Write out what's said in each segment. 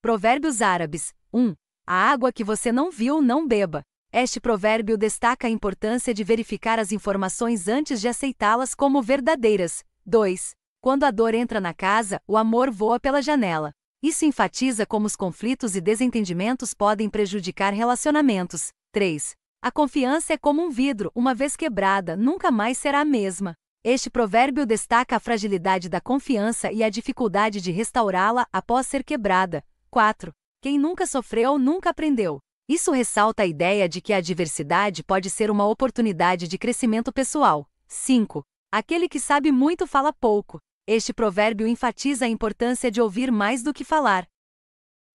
Provérbios Árabes 1. A água que você não viu, não beba. Este provérbio destaca a importância de verificar as informações antes de aceitá-las como verdadeiras. 2. Quando a dor entra na casa, o amor voa pela janela. Isso enfatiza como os conflitos e desentendimentos podem prejudicar relacionamentos. 3. A confiança é como um vidro, uma vez quebrada, nunca mais será a mesma. Este provérbio destaca a fragilidade da confiança e a dificuldade de restaurá-la após ser quebrada. 4. Quem nunca sofreu nunca aprendeu. Isso ressalta a ideia de que a adversidade pode ser uma oportunidade de crescimento pessoal. 5. Aquele que sabe muito fala pouco. Este provérbio enfatiza a importância de ouvir mais do que falar.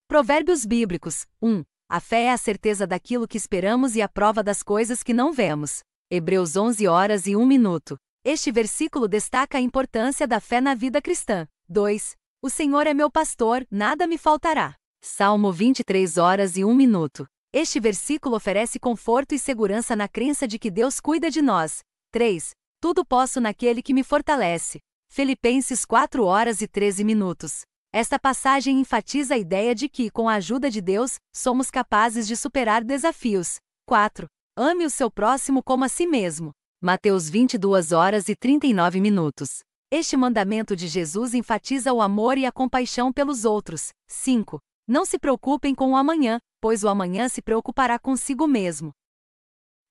Provérbios bíblicos. 1. A fé é a certeza daquilo que esperamos e a prova das coisas que não vemos. Hebreus 11 horas e 1 minuto. Este versículo destaca a importância da fé na vida cristã. 2. O Senhor é meu pastor, nada me faltará. Salmo 23 horas e 1 minuto. Este versículo oferece conforto e segurança na crença de que Deus cuida de nós. 3. Tudo posso naquele que me fortalece. Filipenses 4 horas e 13 minutos. Esta passagem enfatiza a ideia de que, com a ajuda de Deus, somos capazes de superar desafios. 4. Ame o seu próximo como a si mesmo. Mateus 22 horas e 39 minutos. Este mandamento de Jesus enfatiza o amor e a compaixão pelos outros. 5. Não se preocupem com o amanhã, pois o amanhã se preocupará consigo mesmo.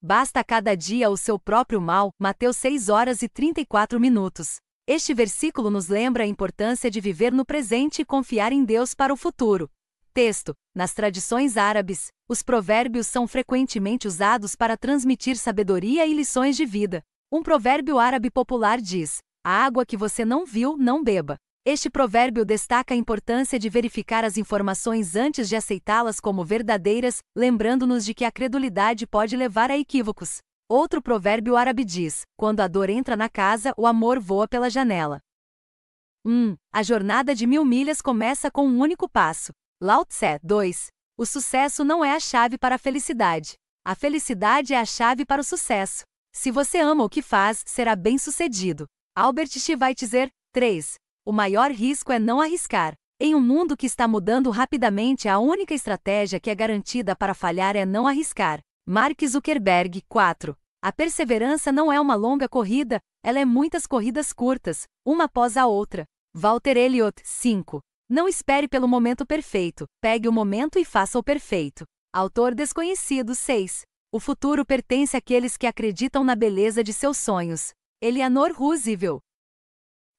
Basta cada dia o seu próprio mal. Mateus 6 horas e 34 minutos. Este versículo nos lembra a importância de viver no presente e confiar em Deus para o futuro. Texto: Nas tradições árabes, os provérbios são frequentemente usados para transmitir sabedoria e lições de vida. Um provérbio árabe popular diz: a água que você não viu, não beba. Este provérbio destaca a importância de verificar as informações antes de aceitá-las como verdadeiras, lembrando-nos de que a credulidade pode levar a equívocos. Outro provérbio árabe diz: quando a dor entra na casa, o amor voa pela janela. 1. Um, a jornada de mil milhas começa com um único passo. Lao Tse 2. O sucesso não é a chave para a felicidade. A felicidade é a chave para o sucesso. Se você ama o que faz, será bem-sucedido. Albert Schweitzer, 3. O maior risco é não arriscar. Em um mundo que está mudando rapidamente, a única estratégia que é garantida para falhar é não arriscar. Mark Zuckerberg, 4. A perseverança não é uma longa corrida, ela é muitas corridas curtas, uma após a outra. Walter Elliott, 5. Não espere pelo momento perfeito, pegue o momento e faça o perfeito. Autor desconhecido 6. O futuro pertence àqueles que acreditam na beleza de seus sonhos. Eleanor é Roosevelt.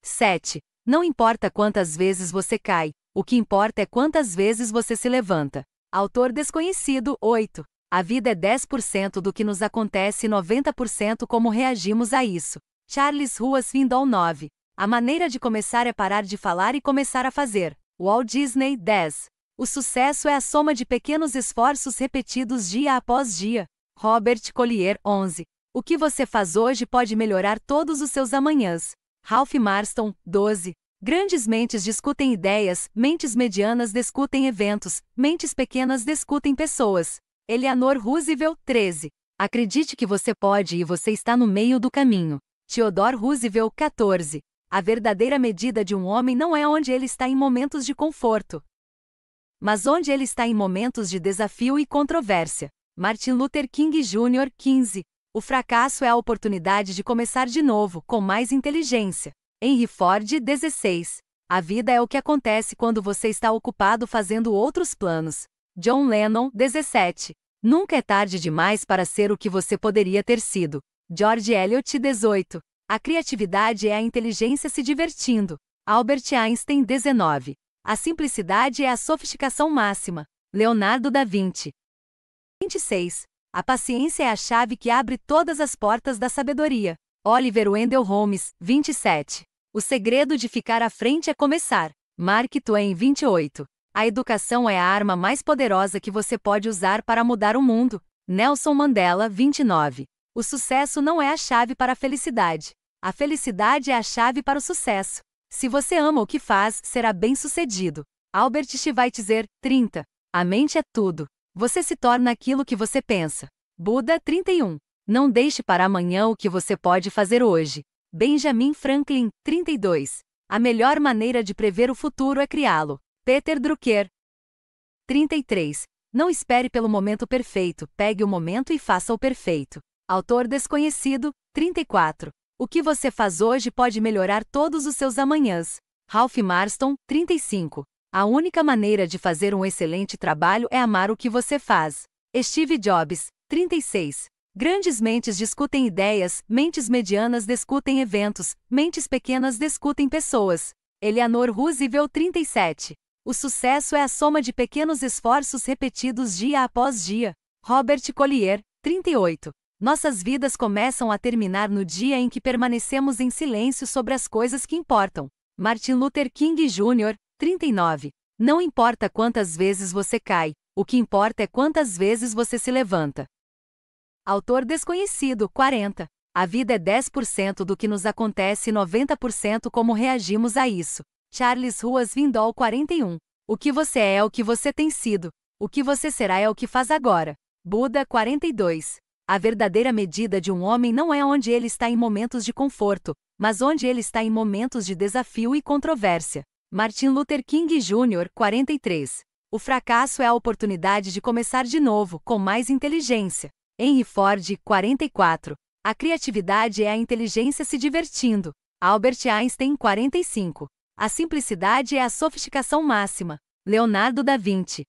7. Não importa quantas vezes você cai, o que importa é quantas vezes você se levanta. Autor desconhecido 8. A vida é 10% do que nos acontece e 90% como reagimos a isso. Charles Ruas Findon 9. A maneira de começar é parar de falar e começar a fazer. Walt Disney 10. O sucesso é a soma de pequenos esforços repetidos dia após dia. Robert Collier 11. O que você faz hoje pode melhorar todos os seus amanhãs. Ralph Marston, 12. Grandes mentes discutem ideias, mentes medianas discutem eventos, mentes pequenas discutem pessoas. Eleanor Roosevelt, 13. Acredite que você pode e você está no meio do caminho. Theodore Roosevelt, 14. A verdadeira medida de um homem não é onde ele está em momentos de conforto, mas onde ele está em momentos de desafio e controvérsia. Martin Luther King Jr., 15. O fracasso é a oportunidade de começar de novo, com mais inteligência. Henry Ford, 16. A vida é o que acontece quando você está ocupado fazendo outros planos. John Lennon, 17. Nunca é tarde demais para ser o que você poderia ter sido. George Eliot, 18. A criatividade é a inteligência se divertindo. Albert Einstein, 19. A simplicidade é a sofisticação máxima. Leonardo da Vinci. 26. A paciência é a chave que abre todas as portas da sabedoria. Oliver Wendell Holmes, 27. O segredo de ficar à frente é começar. Mark Twain, 28. A educação é a arma mais poderosa que você pode usar para mudar o mundo. Nelson Mandela, 29. O sucesso não é a chave para a felicidade. A felicidade é a chave para o sucesso. Se você ama o que faz, será bem-sucedido. Albert Schweitzer, 30. A mente é tudo. Você se torna aquilo que você pensa. Buda 31. Não deixe para amanhã o que você pode fazer hoje. Benjamin Franklin 32. A melhor maneira de prever o futuro é criá-lo. Peter Drucker 33. Não espere pelo momento perfeito, pegue o momento e faça o perfeito. Autor desconhecido 34. O que você faz hoje pode melhorar todos os seus amanhãs. Ralph Marston 35. A única maneira de fazer um excelente trabalho é amar o que você faz. Steve Jobs, 36. Grandes mentes discutem ideias, mentes medianas discutem eventos, mentes pequenas discutem pessoas. Eleanor Roosevelt, 37. O sucesso é a soma de pequenos esforços repetidos dia após dia. Robert Collier, 38. Nossas vidas começam a terminar no dia em que permanecemos em silêncio sobre as coisas que importam. Martin Luther King Jr., 39. Não importa quantas vezes você cai, o que importa é quantas vezes você se levanta. Autor desconhecido, 40. A vida é 10% do que nos acontece e 90% como reagimos a isso. Charles Ruas Vindol 41. O que você é é o que você tem sido. O que você será é o que faz agora. Buda 42. A verdadeira medida de um homem não é onde ele está em momentos de conforto, mas onde ele está em momentos de desafio e controvérsia. Martin Luther King Jr., 43. O fracasso é a oportunidade de começar de novo, com mais inteligência. Henry Ford, 44. A criatividade é a inteligência se divertindo. Albert Einstein, 45. A simplicidade é a sofisticação máxima. Leonardo da Vinci.